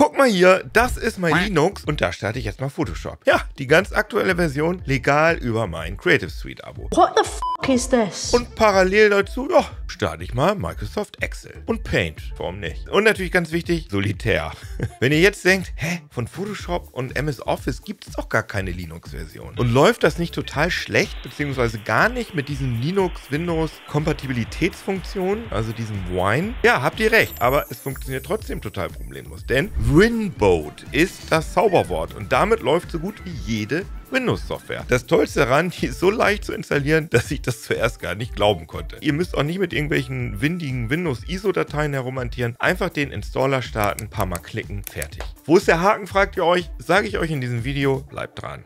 guck mal hier, das ist mein Linux und da starte ich jetzt mal Photoshop. Ja, die ganz aktuelle Version legal über mein Creative Suite Abo. What the f is this? Und parallel dazu, ja, starte ich mal Microsoft Excel und Paint. Warum nicht? Und natürlich ganz wichtig, Solitär. Wenn ihr jetzt denkt, hä, von Photoshop und MS Office gibt es doch gar keine Linux-Version. Und läuft das nicht total schlecht, beziehungsweise gar nicht mit diesen Linux-Windows-Kompatibilitätsfunktionen, also diesem Wine? Ja, habt ihr recht, aber es funktioniert trotzdem total problemlos, denn Winboat ist das Zauberwort und damit läuft so gut wie jede Windows-Software. Das Tollste daran, die ist so leicht zu installieren, dass ich das zuerst gar nicht glauben konnte. Ihr müsst auch nicht mit irgendwelchen windigen Windows-ISO-Dateien herumantieren. Einfach den Installer starten, paar Mal klicken, fertig. Wo ist der Haken, fragt ihr euch? Sage ich euch in diesem Video. Bleibt dran.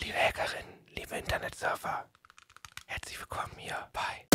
Liebe Hackerinnen, liebe Internetsurfer, herzlich willkommen hier bei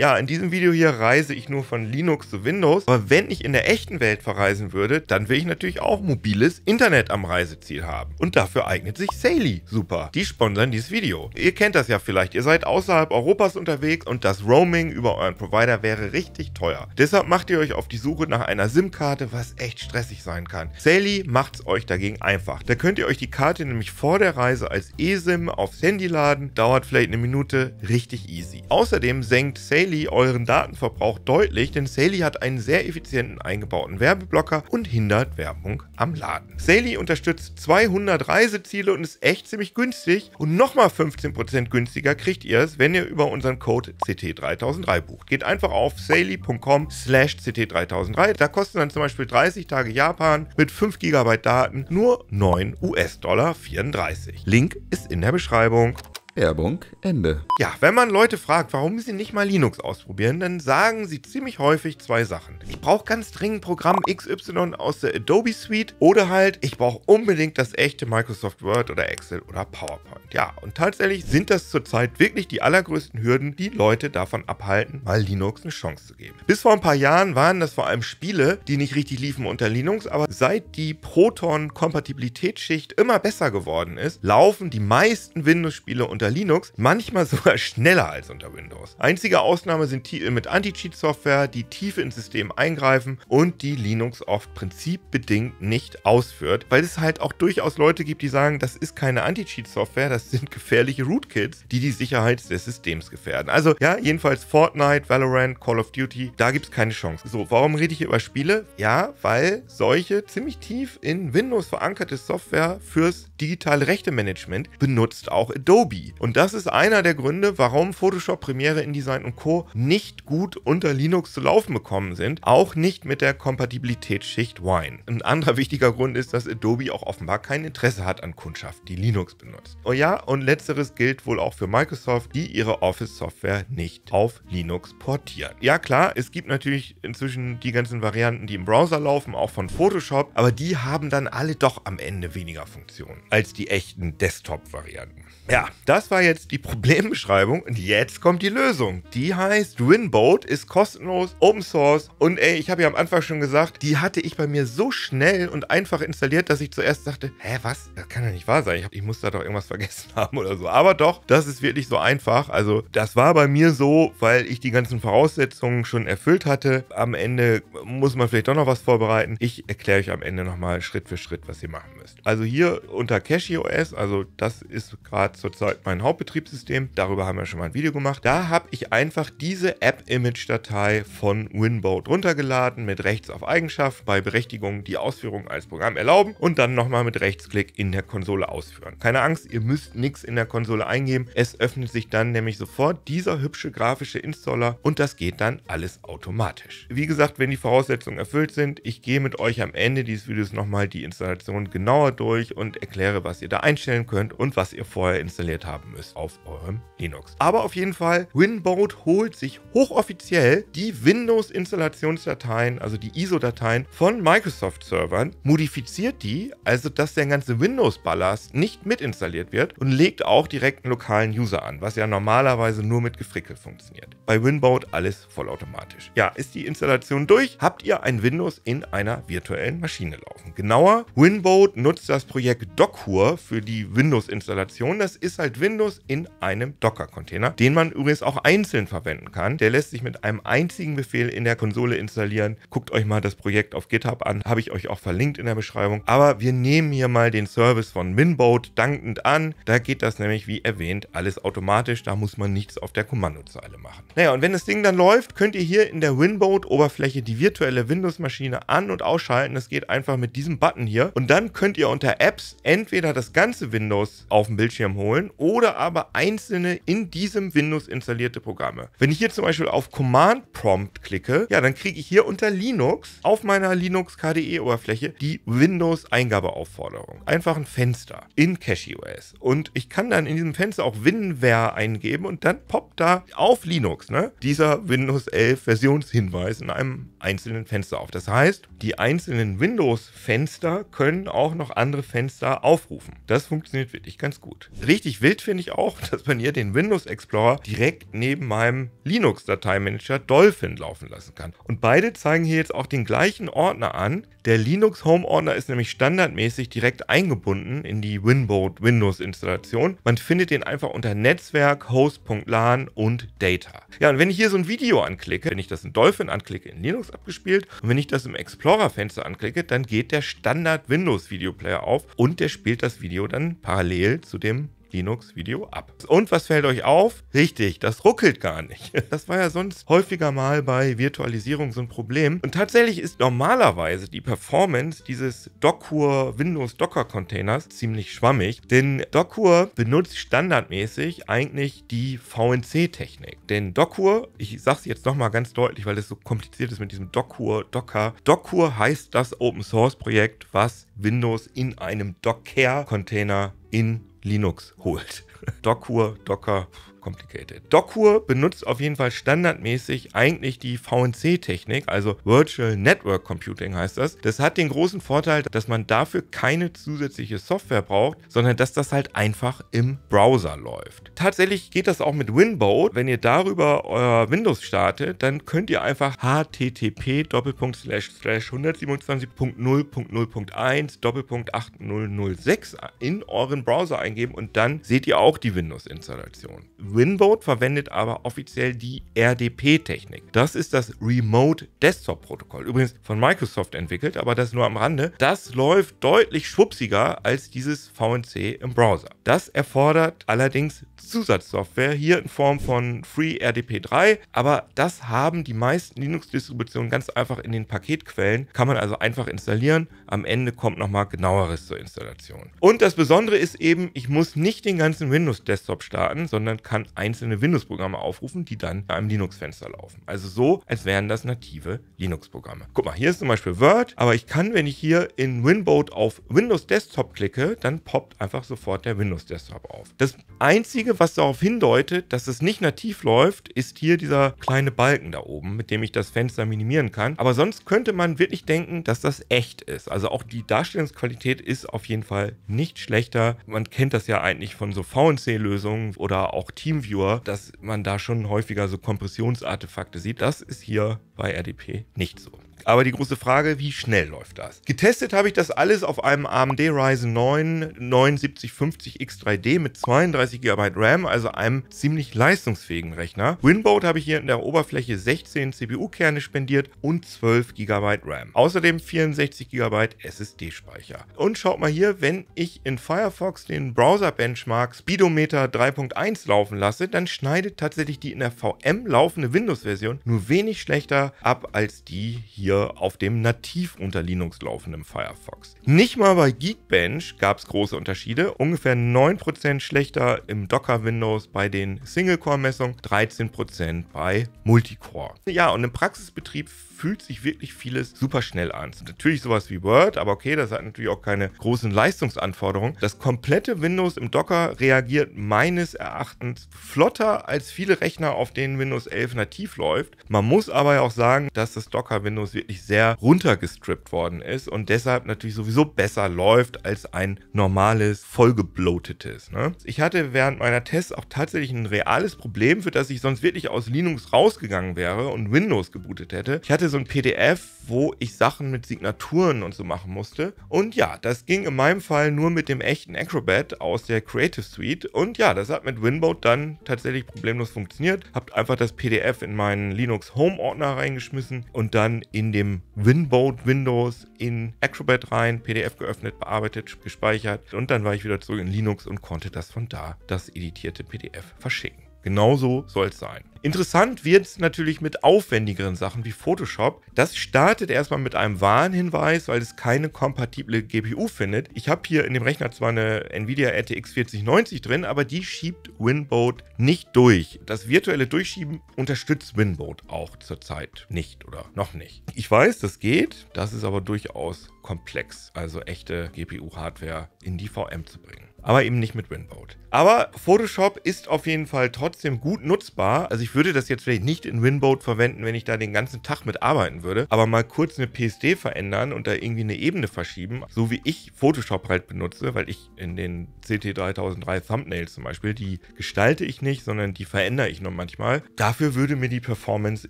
Ja, in diesem Video hier reise ich nur von Linux zu Windows, aber wenn ich in der echten Welt verreisen würde, dann will ich natürlich auch mobiles Internet am Reiseziel haben. Und dafür eignet sich Saily super. Die sponsern dieses Video. Ihr kennt das ja vielleicht, ihr seid außerhalb Europas unterwegs und das Roaming über euren Provider wäre richtig teuer. Deshalb macht ihr euch auf die Suche nach einer SIM-Karte, was echt stressig sein kann. Saily macht es euch dagegen einfach. Da könnt ihr euch die Karte nämlich vor der Reise als eSIM aufs Handy laden, dauert vielleicht eine Minute, richtig easy. Außerdem senkt Saily Sally euren Datenverbrauch deutlich, denn Sally hat einen sehr effizienten eingebauten Werbeblocker und hindert Werbung am Laden. Sally unterstützt 200 Reiseziele und ist echt ziemlich günstig und nochmal 15% günstiger kriegt ihr es, wenn ihr über unseren Code CT3003 bucht. Geht einfach auf sally.com slash CT3003, da kosten dann zum Beispiel 30 Tage Japan mit 5 GB Daten nur 9 US-Dollar 34. Link ist in der Beschreibung. Werbung Ende. Ja, wenn man Leute fragt, warum sie nicht mal Linux ausprobieren, dann sagen sie ziemlich häufig zwei Sachen. Ich brauche ganz dringend Programm XY aus der Adobe Suite oder halt, ich brauche unbedingt das echte Microsoft Word oder Excel oder PowerPoint. Ja, und tatsächlich sind das zurzeit wirklich die allergrößten Hürden, die Leute davon abhalten, mal Linux eine Chance zu geben. Bis vor ein paar Jahren waren das vor allem Spiele, die nicht richtig liefen unter Linux, aber seit die Proton-Kompatibilitätsschicht immer besser geworden ist, laufen die meisten Windows-Spiele unter unter Linux manchmal sogar schneller als unter Windows. Einzige Ausnahme sind Titel mit Anti-Cheat-Software, die tief ins System eingreifen und die Linux oft prinzipbedingt nicht ausführt, weil es halt auch durchaus Leute gibt, die sagen, das ist keine Anti-Cheat-Software, das sind gefährliche Rootkits, die die Sicherheit des Systems gefährden. Also ja, jedenfalls Fortnite, Valorant, Call of Duty, da gibt es keine Chance. So, warum rede ich hier über Spiele? Ja, weil solche ziemlich tief in Windows verankerte Software fürs digitale Rechtemanagement benutzt auch Adobe. Und das ist einer der Gründe, warum Photoshop, Premiere, InDesign und Co. nicht gut unter Linux zu laufen bekommen sind, auch nicht mit der Kompatibilitätsschicht Wine. Ein anderer wichtiger Grund ist, dass Adobe auch offenbar kein Interesse hat an Kundschaft, die Linux benutzt. Oh ja, und letzteres gilt wohl auch für Microsoft, die ihre Office-Software nicht auf Linux portieren. Ja klar, es gibt natürlich inzwischen die ganzen Varianten, die im Browser laufen, auch von Photoshop, aber die haben dann alle doch am Ende weniger Funktionen als die echten Desktop-Varianten. Ja, das das war jetzt die Problembeschreibung und jetzt kommt die Lösung. Die heißt Winboat, ist kostenlos, Open Source und ey, ich habe ja am Anfang schon gesagt, die hatte ich bei mir so schnell und einfach installiert, dass ich zuerst dachte, hä, was? Das kann doch nicht wahr sein. Ich, hab, ich muss da doch irgendwas vergessen haben oder so. Aber doch, das ist wirklich so einfach. Also das war bei mir so, weil ich die ganzen Voraussetzungen schon erfüllt hatte. Am Ende muss man vielleicht doch noch was vorbereiten. Ich erkläre euch am Ende nochmal Schritt für Schritt, was ihr machen müsst. Also hier unter Cache also das ist gerade zurzeit mein mein Hauptbetriebssystem. Darüber haben wir schon mal ein Video gemacht. Da habe ich einfach diese App-Image-Datei von Winboat runtergeladen mit rechts auf Eigenschaften, bei Berechtigung die Ausführung als Programm erlauben und dann nochmal mit Rechtsklick in der Konsole ausführen. Keine Angst, ihr müsst nichts in der Konsole eingeben. Es öffnet sich dann nämlich sofort dieser hübsche grafische Installer und das geht dann alles automatisch. Wie gesagt, wenn die Voraussetzungen erfüllt sind, ich gehe mit euch am Ende dieses Videos nochmal die Installation genauer durch und erkläre, was ihr da einstellen könnt und was ihr vorher installiert habt haben müsst auf eurem Linux. Aber auf jeden Fall, Winboat holt sich hochoffiziell die Windows-Installationsdateien, also die ISO-Dateien von Microsoft-Servern, modifiziert die, also dass der ganze Windows-Ballast nicht mitinstalliert wird und legt auch direkt einen lokalen User an, was ja normalerweise nur mit Gefrickel funktioniert. Bei Winboat alles vollautomatisch. Ja, ist die Installation durch, habt ihr ein Windows in einer virtuellen Maschine laufen. Genauer, Winboat nutzt das Projekt Docker für die Windows-Installation. Das ist halt Windows Windows in einem Docker-Container, den man übrigens auch einzeln verwenden kann. Der lässt sich mit einem einzigen Befehl in der Konsole installieren. Guckt euch mal das Projekt auf GitHub an, habe ich euch auch verlinkt in der Beschreibung. Aber wir nehmen hier mal den Service von Minboat dankend an. Da geht das nämlich, wie erwähnt, alles automatisch. Da muss man nichts auf der Kommandozeile machen. Naja, und wenn das Ding dann läuft, könnt ihr hier in der Winboat-Oberfläche die virtuelle Windows-Maschine an- und ausschalten. Das geht einfach mit diesem Button hier. Und dann könnt ihr unter Apps entweder das ganze Windows auf dem Bildschirm holen oder oder aber einzelne in diesem Windows installierte Programme. Wenn ich hier zum Beispiel auf Command Prompt klicke, ja, dann kriege ich hier unter Linux auf meiner Linux KDE Oberfläche die Windows Eingabeaufforderung. Einfach ein Fenster in CacheOS. Und ich kann dann in diesem Fenster auch WinWare eingeben und dann poppt da auf Linux ne, dieser Windows 11 Versionshinweis in einem einzelnen Fenster auf. Das heißt, die einzelnen Windows-Fenster können auch noch andere Fenster aufrufen. Das funktioniert wirklich ganz gut. Richtig wild finde finde ich auch, dass man hier den Windows Explorer direkt neben meinem Linux-Dateimanager Dolphin laufen lassen kann. Und beide zeigen hier jetzt auch den gleichen Ordner an. Der Linux Home Ordner ist nämlich standardmäßig direkt eingebunden in die Winboat Windows Installation. Man findet den einfach unter Netzwerk, Host.lan und Data. Ja, und wenn ich hier so ein Video anklicke, wenn ich das in Dolphin anklicke, in Linux abgespielt und wenn ich das im Explorer-Fenster anklicke, dann geht der Standard Windows Video Player auf und der spielt das Video dann parallel zu dem Linux-Video ab. Und was fällt euch auf? Richtig, das ruckelt gar nicht. Das war ja sonst häufiger mal bei Virtualisierung so ein Problem. Und tatsächlich ist normalerweise die Performance dieses Docker Windows Docker Containers ziemlich schwammig, denn Docker benutzt standardmäßig eigentlich die VNC-Technik. Denn Docker, ich sage es jetzt nochmal ganz deutlich, weil es so kompliziert ist mit diesem Docker, Docker. Docker heißt das Open Source Projekt, was Windows in einem Docker Container in Linux holt. Docker, Docker, complicated. Docker benutzt auf jeden Fall standardmäßig eigentlich die VNC-Technik, also Virtual Network Computing heißt das. Das hat den großen Vorteil, dass man dafür keine zusätzliche Software braucht, sondern dass das halt einfach im Browser läuft. Tatsächlich geht das auch mit Winboat. Wenn ihr darüber euer Windows startet, dann könnt ihr einfach http 127.0.0.1 8006 in euren Browser eingeben und dann seht ihr auch die Windows-Installation. Winboat verwendet aber offiziell die RDP-Technik. Das ist das Remote Desktop Protokoll. Übrigens von Microsoft entwickelt, aber das nur am Rande. Das läuft deutlich schwupsiger als dieses VNC im Browser. Das erfordert allerdings Zusatzsoftware, hier in Form von FreeRDP3, aber das haben die meisten Linux-Distributionen ganz einfach in den Paketquellen, kann man also einfach installieren. Am Ende kommt nochmal genaueres zur Installation. Und das Besondere ist eben, ich muss nicht den ganzen Windows Windows-Desktop starten, sondern kann einzelne Windows-Programme aufrufen, die dann in einem Linux-Fenster laufen. Also so, als wären das native Linux-Programme. Guck mal, hier ist zum Beispiel Word, aber ich kann, wenn ich hier in Winboat auf Windows Desktop klicke, dann poppt einfach sofort der Windows Desktop auf. Das Einzige, was darauf hindeutet, dass es nicht nativ läuft, ist hier dieser kleine Balken da oben, mit dem ich das Fenster minimieren kann. Aber sonst könnte man wirklich denken, dass das echt ist. Also auch die Darstellungsqualität ist auf jeden Fall nicht schlechter. Man kennt das ja eigentlich von so faulen VNC-Lösungen oder auch TeamViewer, dass man da schon häufiger so Kompressionsartefakte sieht. Das ist hier bei RDP nicht so. Aber die große Frage, wie schnell läuft das? Getestet habe ich das alles auf einem AMD Ryzen 9 7950X 3D mit 32 GB RAM, also einem ziemlich leistungsfähigen Rechner. Winboat habe ich hier in der Oberfläche 16 CPU-Kerne spendiert und 12 GB RAM. Außerdem 64 GB SSD-Speicher. Und schaut mal hier, wenn ich in Firefox den Browser-Benchmark Speedometer 3.1 laufen lasse, dann schneidet tatsächlich die in der VM laufende Windows-Version nur wenig schlechter ab als die hier hier auf dem nativ unter Linux laufenden Firefox. Nicht mal bei Geekbench gab es große Unterschiede. Ungefähr 9% schlechter im Docker Windows bei den Single-Core-Messungen, 13% bei Multicore. Ja, und im Praxisbetrieb fühlt sich wirklich vieles super schnell an. Natürlich sowas wie Word, aber okay, das hat natürlich auch keine großen Leistungsanforderungen. Das komplette Windows im Docker reagiert meines Erachtens flotter als viele Rechner, auf denen Windows 11 nativ läuft. Man muss aber ja auch sagen, dass das Docker Windows wirklich sehr runtergestrippt worden ist und deshalb natürlich sowieso besser läuft als ein normales, vollgebloatetes. Ne? Ich hatte während meiner Tests auch tatsächlich ein reales Problem, für das ich sonst wirklich aus Linux rausgegangen wäre und Windows gebootet hätte. Ich hatte so ein PDF, wo ich Sachen mit Signaturen und so machen musste. Und ja, das ging in meinem Fall nur mit dem echten Acrobat aus der Creative Suite. Und ja, das hat mit Winboat dann tatsächlich problemlos funktioniert. Habt einfach das PDF in meinen Linux Home Ordner reingeschmissen und dann in dem Winboat Windows in Acrobat rein, PDF geöffnet, bearbeitet, gespeichert und dann war ich wieder zurück in Linux und konnte das von da, das editierte PDF, verschicken. Genauso soll es sein. Interessant wird es natürlich mit aufwendigeren Sachen wie Photoshop. Das startet erstmal mit einem Warnhinweis, weil es keine kompatible GPU findet. Ich habe hier in dem Rechner zwar eine Nvidia RTX 4090 drin, aber die schiebt Winboat nicht durch. Das virtuelle Durchschieben unterstützt Winboat auch zurzeit nicht oder noch nicht. Ich weiß, das geht, das ist aber durchaus komplex, also echte GPU-Hardware in die VM zu bringen aber eben nicht mit Winboat. Aber Photoshop ist auf jeden Fall trotzdem gut nutzbar. Also ich würde das jetzt vielleicht nicht in Winboat verwenden, wenn ich da den ganzen Tag mit arbeiten würde. Aber mal kurz eine PSD verändern und da irgendwie eine Ebene verschieben, so wie ich Photoshop halt benutze, weil ich in den CT3003 Thumbnails zum Beispiel, die gestalte ich nicht, sondern die verändere ich nur manchmal. Dafür würde mir die Performance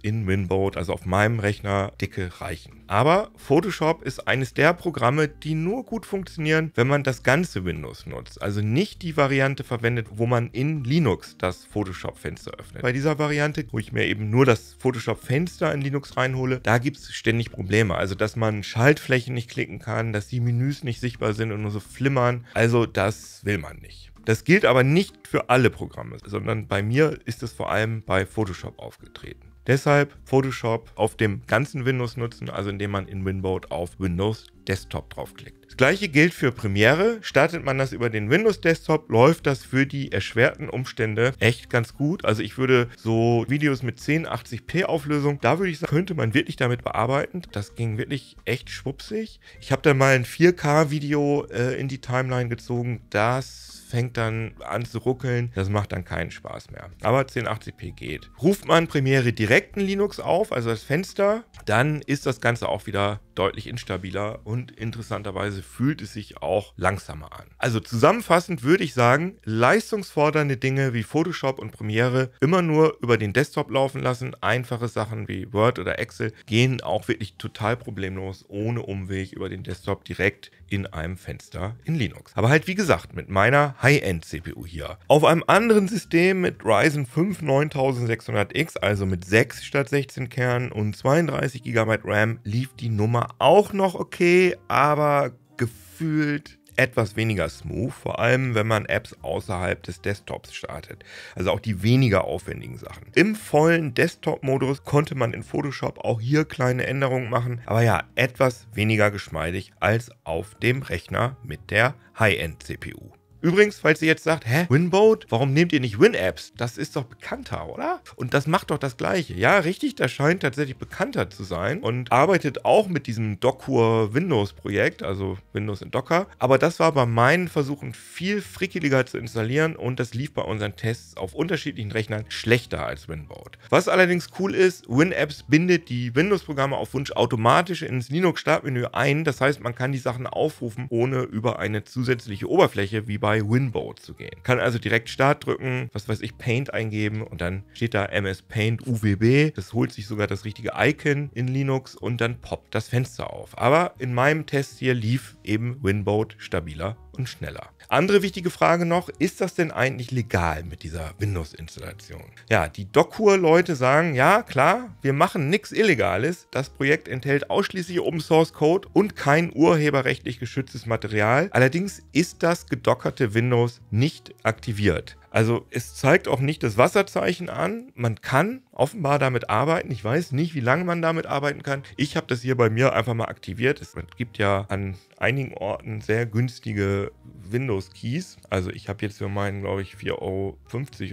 in Winboat, also auf meinem Rechner, dicke reichen. Aber Photoshop ist eines der Programme, die nur gut funktionieren, wenn man das ganze Windows nutzt. Also nicht die Variante verwendet, wo man in Linux das Photoshop-Fenster öffnet. Bei dieser Variante, wo ich mir eben nur das Photoshop-Fenster in Linux reinhole, da gibt es ständig Probleme. Also, dass man Schaltflächen nicht klicken kann, dass die Menüs nicht sichtbar sind und nur so flimmern. Also, das will man nicht. Das gilt aber nicht für alle Programme, sondern bei mir ist es vor allem bei Photoshop aufgetreten. Deshalb Photoshop auf dem ganzen Windows nutzen, also indem man in Winboat auf Windows Desktop draufklickt. Das gleiche gilt für Premiere. Startet man das über den Windows Desktop, läuft das für die erschwerten Umstände echt ganz gut. Also ich würde so Videos mit 1080p Auflösung, da würde ich sagen, könnte man wirklich damit bearbeiten. Das ging wirklich echt schwupsig. Ich habe da mal ein 4K Video äh, in die Timeline gezogen. Das fängt dann an zu ruckeln. Das macht dann keinen Spaß mehr. Aber 1080p geht. Ruft man Premiere direkt direkten Linux auf, also das Fenster, dann ist das Ganze auch wieder deutlich instabiler und interessanterweise fühlt es sich auch langsamer an. Also zusammenfassend würde ich sagen, leistungsfordernde Dinge wie Photoshop und Premiere immer nur über den Desktop laufen lassen. Einfache Sachen wie Word oder Excel gehen auch wirklich total problemlos ohne Umweg über den Desktop direkt in einem Fenster in Linux. Aber halt wie gesagt, mit meiner High-End-CPU hier. Auf einem anderen System mit Ryzen 5 9600X, also mit 6 statt 16 Kernen und 32 GB RAM, lief die Nummer auch noch okay, aber gefühlt etwas weniger smooth, vor allem wenn man Apps außerhalb des Desktops startet, also auch die weniger aufwendigen Sachen. Im vollen Desktop-Modus konnte man in Photoshop auch hier kleine Änderungen machen, aber ja, etwas weniger geschmeidig als auf dem Rechner mit der High-End-CPU. Übrigens, falls ihr jetzt sagt, hä, Winboat, warum nehmt ihr nicht Win-Apps? Das ist doch bekannter, oder? Und das macht doch das Gleiche. Ja, richtig, das scheint tatsächlich bekannter zu sein und arbeitet auch mit diesem Docker Windows Projekt, also Windows in Docker. Aber das war bei meinen Versuchen viel frickeliger zu installieren und das lief bei unseren Tests auf unterschiedlichen Rechnern schlechter als Winboat. Was allerdings cool ist, WinApps bindet die Windows-Programme auf Wunsch automatisch ins Linux-Startmenü ein. Das heißt, man kann die Sachen aufrufen, ohne über eine zusätzliche Oberfläche wie bei bei Winboat zu gehen. Kann also direkt Start drücken, was weiß ich, Paint eingeben und dann steht da MS Paint UWB. Das holt sich sogar das richtige Icon in Linux und dann poppt das Fenster auf. Aber in meinem Test hier lief eben Winboat stabiler und schneller. Andere wichtige Frage noch, ist das denn eigentlich legal mit dieser Windows-Installation? Ja, die Docker-Leute sagen, ja klar, wir machen nichts Illegales, das Projekt enthält ausschließlich Open Source Code und kein urheberrechtlich geschütztes Material. Allerdings ist das gedockerte Windows nicht aktiviert. Also es zeigt auch nicht das Wasserzeichen an. Man kann offenbar damit arbeiten. Ich weiß nicht, wie lange man damit arbeiten kann. Ich habe das hier bei mir einfach mal aktiviert. Es gibt ja an einigen Orten sehr günstige Windows-Keys. Also ich habe jetzt für meinen, glaube ich, 4,50 Euro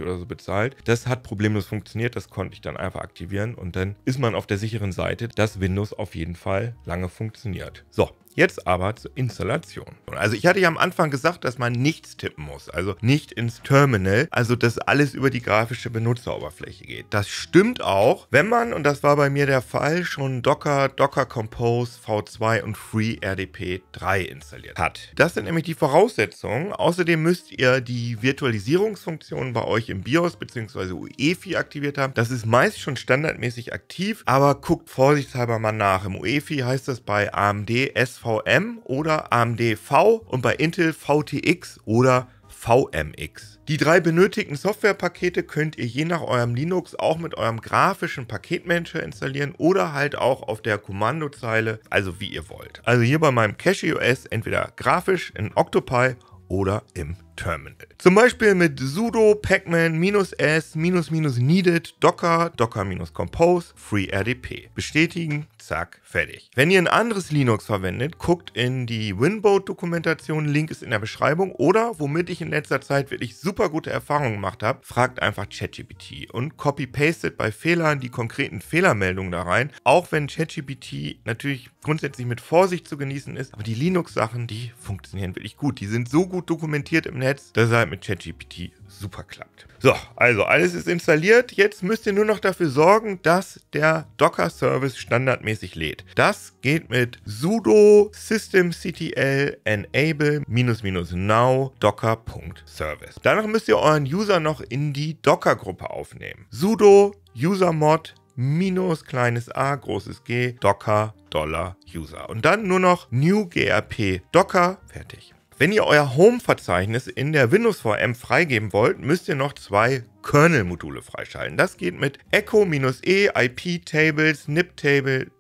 oder so bezahlt. Das hat problemlos funktioniert. Das konnte ich dann einfach aktivieren und dann ist man auf der sicheren Seite, dass Windows auf jeden Fall lange funktioniert. So, Jetzt aber zur Installation. Also ich hatte ja am Anfang gesagt, dass man nichts tippen muss, also nicht ins Terminal, also dass alles über die grafische Benutzeroberfläche geht. Das stimmt auch, wenn man, und das war bei mir der Fall, schon Docker, Docker Compose, V2 und FreeRDP 3 installiert hat. Das sind nämlich die Voraussetzungen. Außerdem müsst ihr die Virtualisierungsfunktion bei euch im BIOS bzw. UEFI aktiviert haben. Das ist meist schon standardmäßig aktiv, aber guckt vorsichtshalber mal nach. Im UEFI heißt das bei AMD SV VM oder AMD V und bei Intel VTX oder VMX. Die drei benötigten Softwarepakete könnt ihr je nach eurem Linux auch mit eurem grafischen Paketmanager installieren oder halt auch auf der Kommandozeile, also wie ihr wollt. Also hier bei meinem Cache OS entweder grafisch in Octopi oder im Terminal. Zum Beispiel mit sudo pacman -s needed docker docker compose FreeRDP. Bestätigen, zack, fertig. Wenn ihr ein anderes Linux verwendet, guckt in die Winboat-Dokumentation, Link ist in der Beschreibung oder womit ich in letzter Zeit wirklich super gute Erfahrungen gemacht habe, fragt einfach ChatGPT und copy-pastet bei Fehlern die konkreten Fehlermeldungen da rein, auch wenn ChatGPT natürlich grundsätzlich mit Vorsicht zu genießen ist, aber die Linux-Sachen, die funktionieren wirklich gut. Die sind so gut dokumentiert im Netz, Netz, das halt mit ChatGPT super klappt. So, also alles ist installiert. Jetzt müsst ihr nur noch dafür sorgen, dass der Docker-Service standardmäßig lädt. Das geht mit sudo systemctl enable now docker.service. Danach müsst ihr euren User noch in die Docker-Gruppe aufnehmen. sudo usermod minus kleines a großes g docker dollar user und dann nur noch new grp docker fertig. Wenn ihr euer Home-Verzeichnis in der Windows VM freigeben wollt, müsst ihr noch zwei Kernel-Module freischalten. Das geht mit Echo-E, IP-Tables, NIP-Table,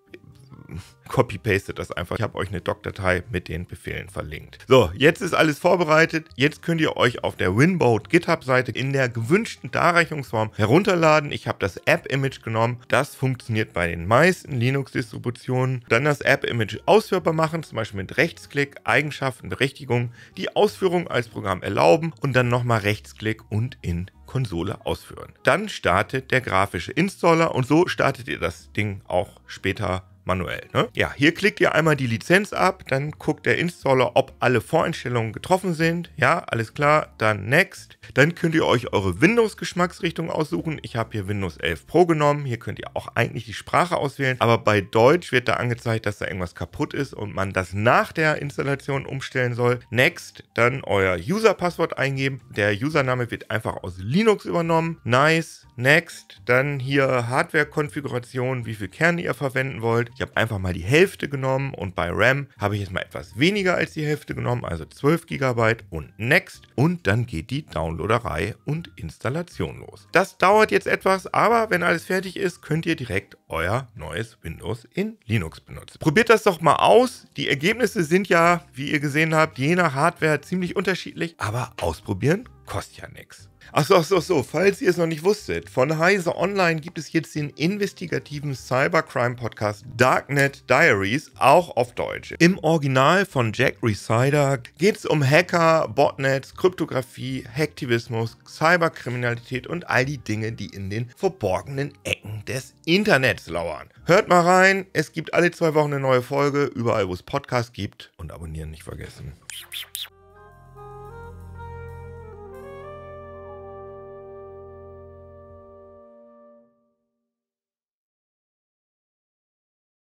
copy-pastet das einfach. Ich habe euch eine Doc-Datei mit den Befehlen verlinkt. So, jetzt ist alles vorbereitet. Jetzt könnt ihr euch auf der Winboat GitHub-Seite in der gewünschten Darreichungsform herunterladen. Ich habe das App-Image genommen. Das funktioniert bei den meisten Linux-Distributionen. Dann das App-Image ausführbar machen, zum Beispiel mit Rechtsklick, Eigenschaften, Berechtigungen, die Ausführung als Programm erlauben und dann nochmal Rechtsklick und in Konsole ausführen. Dann startet der grafische Installer und so startet ihr das Ding auch später manuell. Ne? Ja, hier klickt ihr einmal die Lizenz ab, dann guckt der Installer, ob alle Voreinstellungen getroffen sind. Ja, alles klar, dann Next. Dann könnt ihr euch eure Windows-Geschmacksrichtung aussuchen. Ich habe hier Windows 11 Pro genommen. Hier könnt ihr auch eigentlich die Sprache auswählen, aber bei Deutsch wird da angezeigt, dass da irgendwas kaputt ist und man das nach der Installation umstellen soll. Next, dann euer User-Passwort eingeben. Der Username wird einfach aus Linux übernommen. Nice, Next, dann hier Hardware-Konfiguration, wie viel Kerne ihr verwenden wollt. Ich habe einfach mal die Hälfte genommen und bei RAM habe ich jetzt mal etwas weniger als die Hälfte genommen, also 12 GB und Next und dann geht die Downloaderei und Installation los. Das dauert jetzt etwas, aber wenn alles fertig ist, könnt ihr direkt euer neues Windows in Linux benutzen. Probiert das doch mal aus. Die Ergebnisse sind ja, wie ihr gesehen habt, je nach Hardware ziemlich unterschiedlich, aber ausprobieren kostet ja nichts. Achso, achso, achso, Falls ihr es noch nicht wusstet, von Heise Online gibt es jetzt den investigativen Cybercrime-Podcast Darknet Diaries, auch auf Deutsch. Im Original von Jack Resider geht es um Hacker, Botnets, Kryptographie, Hacktivismus, Cyberkriminalität und all die Dinge, die in den verborgenen Ecken des Internets lauern. Hört mal rein, es gibt alle zwei Wochen eine neue Folge, überall wo es Podcasts gibt und abonnieren nicht vergessen.